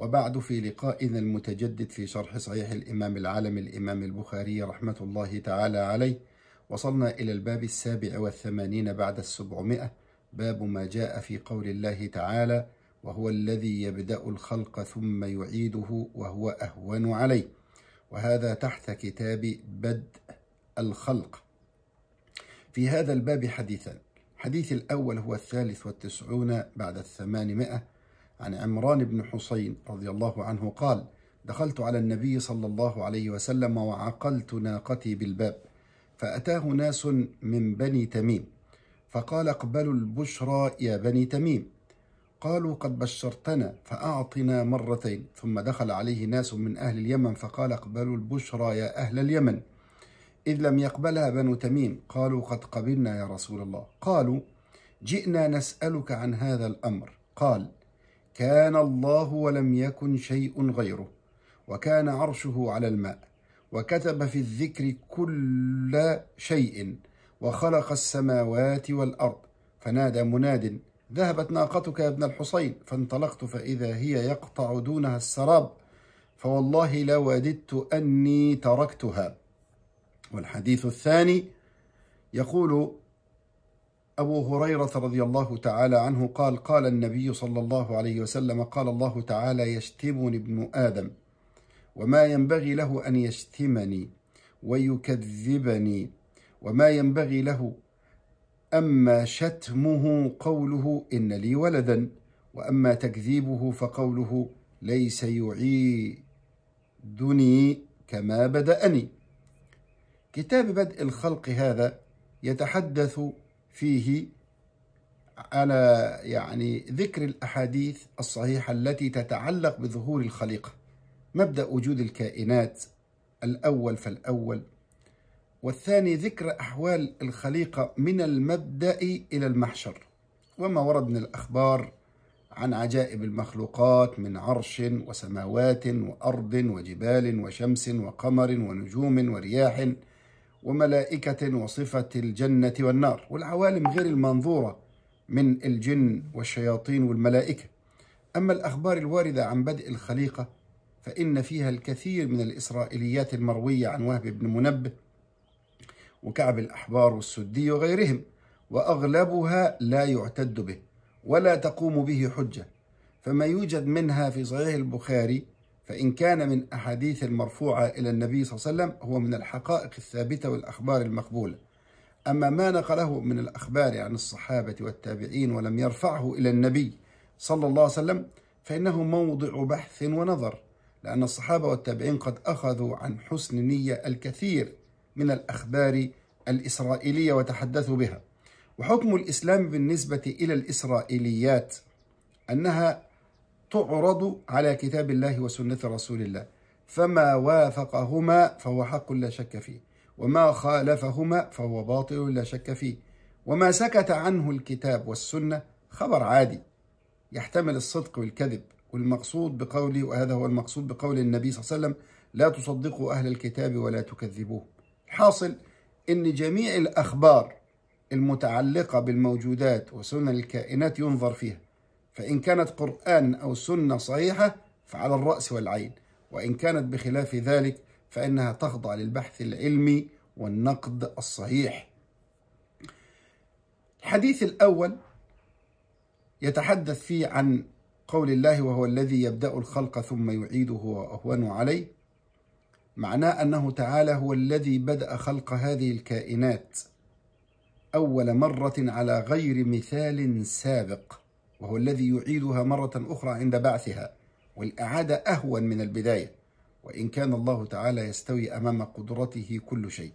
وبعد في لقائنا المتجدد في شرح صحيح الإمام العالم الإمام البخاري رحمة الله تعالى عليه وصلنا إلى الباب السابع والثمانين بعد السبعمائة باب ما جاء في قول الله تعالى وهو الذي يبدأ الخلق ثم يعيده وهو أهون عليه وهذا تحت كتاب بدء الخلق في هذا الباب حديثان حديث الأول هو الثالث والتسعون بعد الثمانمائة عن عمران بن حسين رضي الله عنه قال دخلت على النبي صلى الله عليه وسلم وعقلت ناقتي بالباب فأتاه ناس من بني تميم فقال اقبلوا البشرى يا بني تميم قالوا قد بشرتنا فأعطنا مرتين ثم دخل عليه ناس من أهل اليمن فقال اقبلوا البشرى يا أهل اليمن إذ لم يقبلها بنو تميم قالوا قد قبلنا يا رسول الله قالوا جئنا نسألك عن هذا الأمر قال كان الله ولم يكن شيء غيره وكان عرشه على الماء وكتب في الذكر كل شيء وخلق السماوات والارض فنادى مناد ذهبت ناقتك يا ابن الحصين فانطلقت فاذا هي يقطع دونها السراب فوالله لوددت اني تركتها والحديث الثاني يقول أبو هريرة رضي الله تعالى عنه قال قال النبي صلى الله عليه وسلم قال الله تعالى يشتمني ابن آدم وما ينبغي له أن يشتمني ويكذبني وما ينبغي له أما شتمه قوله إن لي ولدا وأما تكذيبه فقوله ليس يعيدني كما بدأني كتاب بدء الخلق هذا يتحدث فيه على يعني ذكر الأحاديث الصحيحة التي تتعلق بظهور الخليقة مبدأ وجود الكائنات الأول فالأول والثاني ذكر أحوال الخليقة من المبدأ إلى المحشر وما ورد من الأخبار عن عجائب المخلوقات من عرش وسماوات وأرض وجبال وشمس وقمر ونجوم ورياح وملائكة وصفة الجنة والنار والعوالم غير المنظورة من الجن والشياطين والملائكة أما الأخبار الواردة عن بدء الخليقة فإن فيها الكثير من الإسرائيليات المروية عن وهب بن منبه وكعب الأحبار والسدي وغيرهم وأغلبها لا يعتد به ولا تقوم به حجة فما يوجد منها في صحيح البخاري فإن كان من أحاديث المرفوعة إلى النبي صلى الله عليه وسلم هو من الحقائق الثابتة والأخبار المقبولة أما ما نقله من الأخبار عن الصحابة والتابعين ولم يرفعه إلى النبي صلى الله عليه وسلم فإنه موضع بحث ونظر لأن الصحابة والتابعين قد أخذوا عن حسن نية الكثير من الأخبار الإسرائيلية وتحدثوا بها وحكم الإسلام بالنسبة إلى الإسرائيليات أنها تعرض على كتاب الله وسنة رسول الله فما وافقهما فهو حق لا شك فيه وما خالفهما فهو باطل لا شك فيه وما سكت عنه الكتاب والسنة خبر عادي يحتمل الصدق والكذب والمقصود بقوله وهذا هو المقصود بقول النبي صلى الله عليه وسلم لا تصدقوا أهل الكتاب ولا تكذبوه الحاصل أن جميع الأخبار المتعلقة بالموجودات وسنن الكائنات ينظر فيها فإن كانت قرآن أو سنة صحيحة فعلى الرأس والعين وإن كانت بخلاف ذلك فإنها تخضع للبحث العلمي والنقد الصحيح الحديث الأول يتحدث فيه عن قول الله وهو الذي يبدأ الخلق ثم يعيده وأهون عليه معناه أنه تعالى هو الذي بدأ خلق هذه الكائنات أول مرة على غير مثال سابق وهو الذي يعيدها مرة أخرى عند بعثها والإعادة أهون من البداية وإن كان الله تعالى يستوي أمام قدرته كل شيء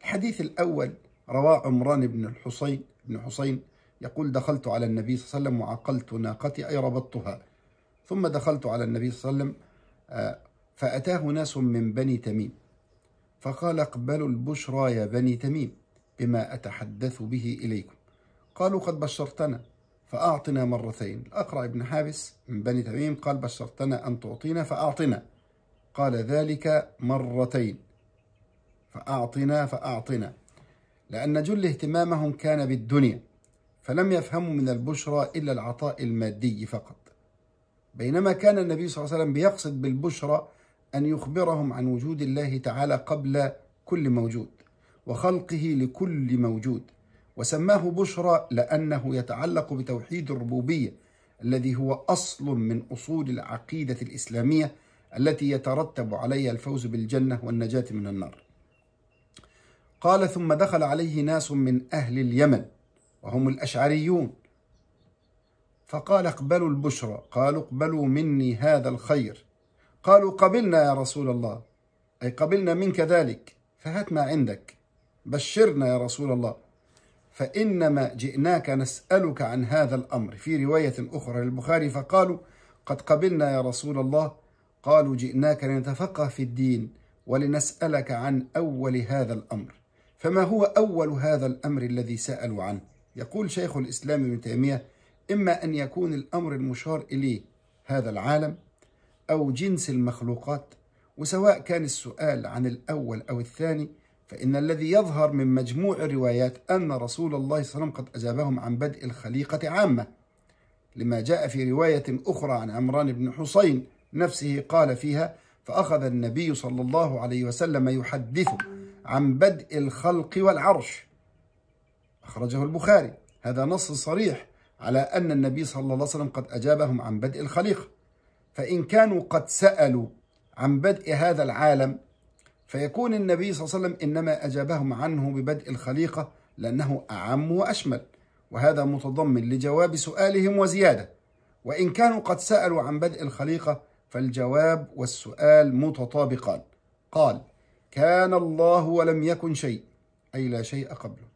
الحديث الأول رواه عمران بن الحصين بن حصين يقول دخلت على النبي صلى الله عليه وسلم وعقلت ناقتي أي ربطتها ثم دخلت على النبي صلى الله عليه وسلم آه، فأتاه ناس من بني تميم فقال اقبلوا البشرى يا بني تميم بما أتحدث به إليكم قالوا قد بشرتنا فأعطنا مرتين الأقرع ابن حابس من بني تميم قال بشرتنا أن تعطينا فأعطنا قال ذلك مرتين فأعطنا فأعطنا لأن جل اهتمامهم كان بالدنيا فلم يفهموا من البشرى إلا العطاء المادي فقط بينما كان النبي صلى الله عليه وسلم بيقصد بالبشرى أن يخبرهم عن وجود الله تعالى قبل كل موجود وخلقه لكل موجود وسماه بشرى لأنه يتعلق بتوحيد الربوبية الذي هو أصل من أصول العقيدة الإسلامية التي يترتب عليها الفوز بالجنة والنجاة من النار. قال ثم دخل عليه ناس من أهل اليمن وهم الأشعريون فقال اقبلوا البشرى قالوا اقبلوا مني هذا الخير قالوا قبلنا يا رسول الله أي قبلنا منك ذلك فهات ما عندك بشرنا يا رسول الله فإنما جئناك نسألك عن هذا الأمر في رواية أخرى للبخاري فقالوا قد قبلنا يا رسول الله قالوا جئناك لنتفقه في الدين ولنسألك عن أول هذا الأمر فما هو أول هذا الأمر الذي سألوا عنه يقول شيخ الإسلام ابن تيمية إما أن يكون الأمر المشار إليه هذا العالم أو جنس المخلوقات وسواء كان السؤال عن الأول أو الثاني فإن الذي يظهر من مجموع الروايات أن رسول الله صلى الله عليه وسلم قد أجابهم عن بدء الخليقة عامة لما جاء في رواية أخرى عن عمران بن حسين نفسه قال فيها فأخذ النبي صلى الله عليه وسلم يحدث عن بدء الخلق والعرش أخرجه البخاري هذا نص صريح على أن النبي صلى الله عليه وسلم قد أجابهم عن بدء الخليقة فإن كانوا قد سألوا عن بدء هذا العالم فيكون النبي صلى الله عليه وسلم إنما أجابهم عنه ببدء الخليقة لأنه أعم وأشمل وهذا متضمن لجواب سؤالهم وزيادة وإن كانوا قد سألوا عن بدء الخليقة فالجواب والسؤال متطابقان قال كان الله ولم يكن شيء أي لا شيء قبله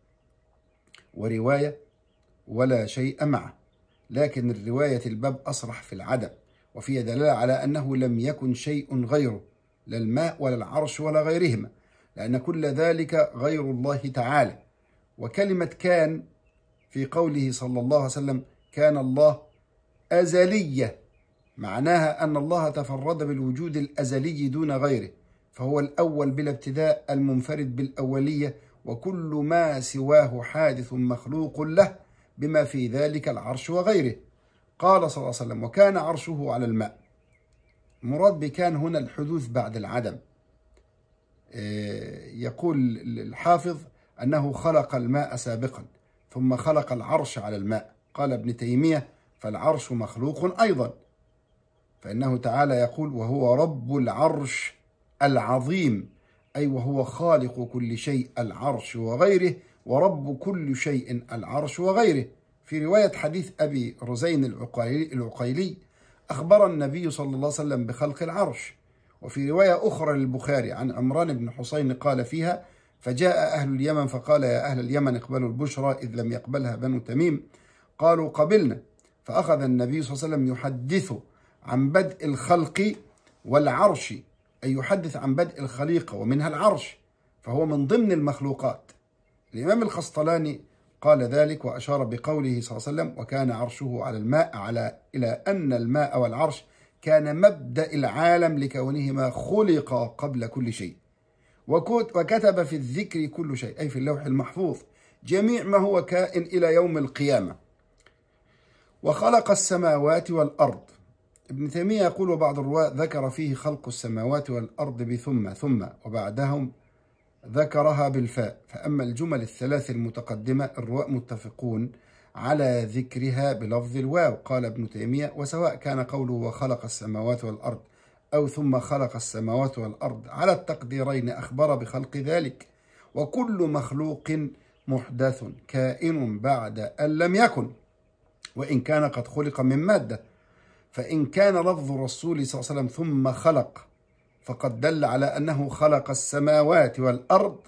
ورواية ولا شيء معه لكن الرواية الباب أصرح في العدم وفي دلالة على أنه لم يكن شيء غيره لا الماء ولا العرش ولا غيرهما لأن كل ذلك غير الله تعالى وكلمة كان في قوله صلى الله عليه وسلم كان الله أزلية معناها أن الله تفرد بالوجود الأزلي دون غيره فهو الأول بلا ابتداء المنفرد بالأولية وكل ما سواه حادث مخلوق له بما في ذلك العرش وغيره قال صلى الله عليه وسلم وكان عرشه على الماء مراد بكان هنا الحدوث بعد العدم آه، يقول الحافظ أنه خلق الماء سابقا ثم خلق العرش على الماء قال ابن تيمية فالعرش مخلوق أيضا فإنه تعالى يقول وهو رب العرش العظيم أي وهو خالق كل شيء العرش وغيره ورب كل شيء العرش وغيره في رواية حديث أبي رزين العقيلي أخبر النبي صلى الله عليه وسلم بخلق العرش وفي رواية أخرى للبخاري عن عمران بن حسين قال فيها فجاء أهل اليمن فقال يا أهل اليمن اقبلوا البشرى إذ لم يقبلها بنو تميم قالوا قبلنا فأخذ النبي صلى الله عليه وسلم يحدث عن بدء الخلق والعرش أي يحدث عن بدء الخليقة ومنها العرش فهو من ضمن المخلوقات الإمام الخصطلاني قال ذلك وأشار بقوله صلى الله عليه وسلم وكان عرشه على الماء على إلى أن الماء والعرش كان مبدأ العالم لكونهما خلقا قبل كل شيء وكتب في الذكر كل شيء أي في اللوح المحفوظ جميع ما هو كائن إلى يوم القيامة وخلق السماوات والأرض ابن تيمية يقول بعض الرواة ذكر فيه خلق السماوات والأرض بثم ثم وبعدهم ذكرها بالفاء فأما الجمل الثلاث المتقدمة الرواء متفقون على ذكرها بلفظ الواو قال ابن تيمية وسواء كان قوله وخلق السماوات والأرض أو ثم خلق السماوات والأرض على التقديرين أخبر بخلق ذلك وكل مخلوق محدث كائن بعد أن لم يكن وإن كان قد خلق من مادة فإن كان لفظ الرسول صلى الله عليه وسلم ثم خلق فقد دل على أنه خلق السماوات والأرض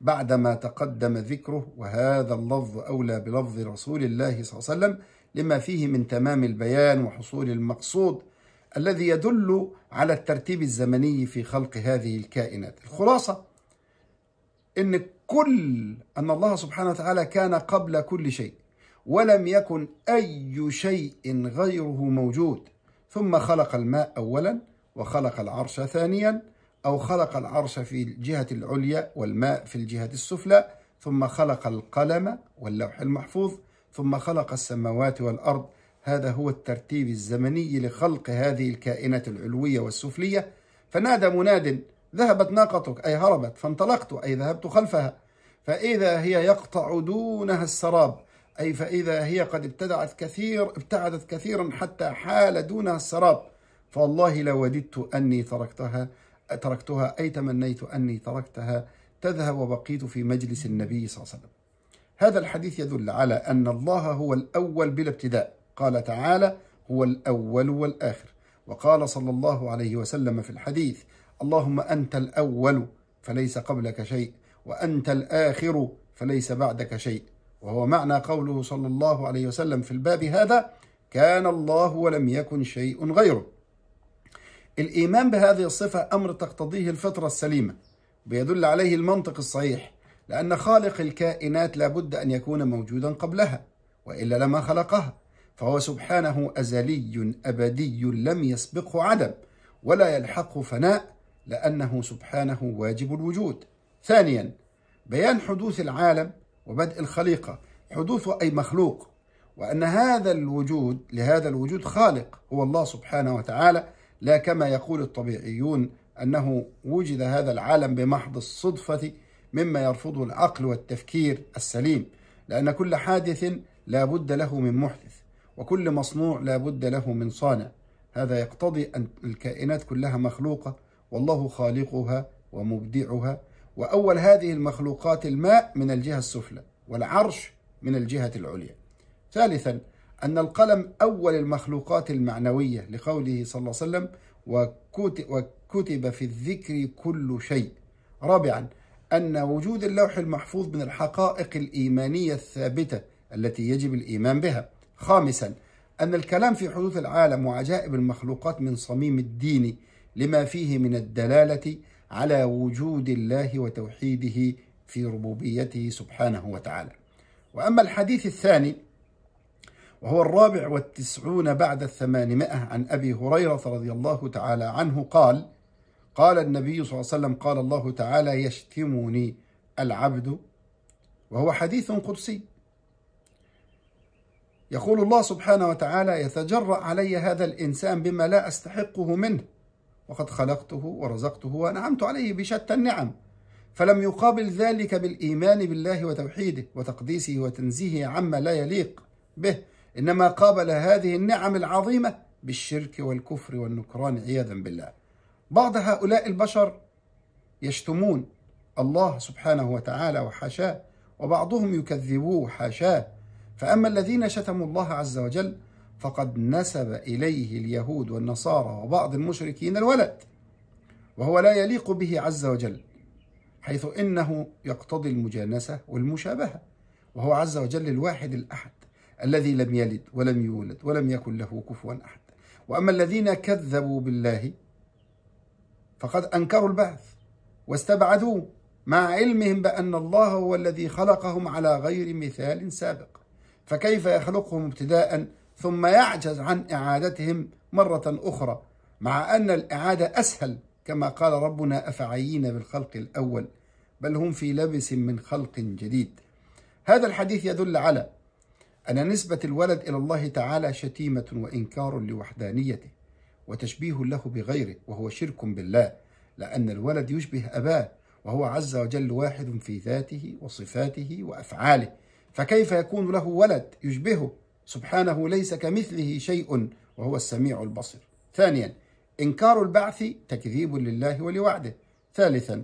بعدما تقدم ذكره وهذا اللفظ أولى بلفظ رسول الله صلى الله عليه وسلم لما فيه من تمام البيان وحصول المقصود الذي يدل على الترتيب الزمني في خلق هذه الكائنات الخلاصة أن كل أن الله سبحانه وتعالى كان قبل كل شيء ولم يكن أي شيء غيره موجود ثم خلق الماء أولاً وخلق العرش ثانيا أو خلق العرش في الجهة العليا والماء في الجهة السفلى ثم خلق القلم واللوح المحفوظ ثم خلق السماوات والأرض هذا هو الترتيب الزمني لخلق هذه الكائنات العلوية والسفلية فنادى مناد ذهبت ناقتك أي هربت فانطلقت أي ذهبت خلفها فإذا هي يقطع دونها السراب أي فإذا هي قد ابتدعت كثير ابتعدت كثيرا حتى حال دونها السراب فوالله لوددت أني تركتها تركتها أي تمنيت أني تركتها تذهب وبقيت في مجلس النبي صلى الله عليه وسلم هذا الحديث يدل على أن الله هو الأول بلا ابتداء قال تعالى هو الأول والآخر وقال صلى الله عليه وسلم في الحديث اللهم أنت الأول فليس قبلك شيء وأنت الآخر فليس بعدك شيء وهو معنى قوله صلى الله عليه وسلم في الباب هذا كان الله ولم يكن شيء غيره الإيمان بهذه الصفة أمر تقتضيه الفطرة السليمة بيدل عليه المنطق الصحيح لأن خالق الكائنات لابد أن يكون موجودا قبلها وإلا لما خلقها فهو سبحانه أزلي أبدي لم يسبقه عدم ولا يلحقه فناء لأنه سبحانه واجب الوجود ثانيا بيان حدوث العالم وبدء الخليقة حدوث أي مخلوق وأن هذا الوجود لهذا الوجود خالق هو الله سبحانه وتعالى لا كما يقول الطبيعيون أنه وجد هذا العالم بمحض الصدفة مما يرفضه العقل والتفكير السليم لأن كل حادث لا بد له من محدث وكل مصنوع لا بد له من صانع هذا يقتضي أن الكائنات كلها مخلوقة والله خالقها ومبدعها وأول هذه المخلوقات الماء من الجهة السفلى والعرش من الجهة العليا ثالثا أن القلم أول المخلوقات المعنوية لقوله صلى الله عليه وسلم وكتب في الذكر كل شيء رابعا أن وجود اللوح المحفوظ من الحقائق الإيمانية الثابتة التي يجب الإيمان بها خامسا أن الكلام في حدوث العالم وعجائب المخلوقات من صميم الدين لما فيه من الدلالة على وجود الله وتوحيده في ربوبيته سبحانه وتعالى. وأما الحديث الثاني وهو الرابع والتسعون بعد الثمانمائة عن أبي هريرة رضي الله تعالى عنه قال قال النبي صلى الله عليه وسلم قال الله تعالى يشتمني العبد وهو حديث قدسي يقول الله سبحانه وتعالى يتجرأ علي هذا الإنسان بما لا أستحقه منه وقد خلقته ورزقته وأنعمت عليه بشتى النعم فلم يقابل ذلك بالإيمان بالله وتوحيده وتقديسه وتنزيهه عما لا يليق به إنما قابل هذه النعم العظيمة بالشرك والكفر والنكران عياذا بالله بعض هؤلاء البشر يشتمون الله سبحانه وتعالى وحاشاه وبعضهم يكذبوه حاشاه فأما الذين شتموا الله عز وجل فقد نسب إليه اليهود والنصارى وبعض المشركين الولد وهو لا يليق به عز وجل حيث إنه يقتضي المجانسة والمشابهة وهو عز وجل الواحد الأحد الذي لم يلد ولم يولد ولم يكن له كفوا أحد وأما الذين كذبوا بالله فقد أنكروا البعث واستبعدوه مع علمهم بأن الله هو الذي خلقهم على غير مثال سابق فكيف يخلقهم ابتداء ثم يعجز عن إعادتهم مرة أخرى مع أن الإعادة أسهل كما قال ربنا أفعيين بالخلق الأول بل هم في لبس من خلق جديد هذا الحديث يدل على أن نسبة الولد إلى الله تعالى شتيمة وإنكار لوحدانيته وتشبيه له بغيره وهو شرك بالله لأن الولد يشبه أباه وهو عز وجل واحد في ذاته وصفاته وأفعاله فكيف يكون له ولد يشبهه سبحانه ليس كمثله شيء وهو السميع البصير ثانيا إنكار البعث تكذيب لله ولوعده ثالثا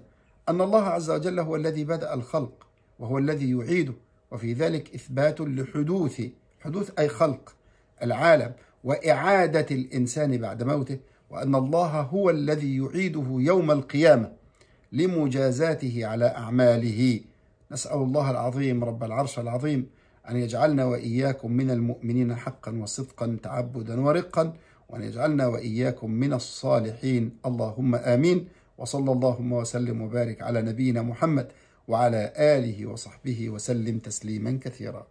أن الله عز وجل هو الذي بدأ الخلق وهو الذي يعيده وفي ذلك إثبات لحدوث حدوث أي خلق العالم وإعادة الإنسان بعد موته وأن الله هو الذي يعيده يوم القيامة لمجازاته على أعماله نسأل الله العظيم رب العرش العظيم أن يجعلنا وإياكم من المؤمنين حقا وصدقا تعبدا ورقا وأن يجعلنا وإياكم من الصالحين اللهم آمين وصلى اللهم وسلم وبارك على نبينا محمد وعلى آله وصحبه وسلم تسليما كثيرا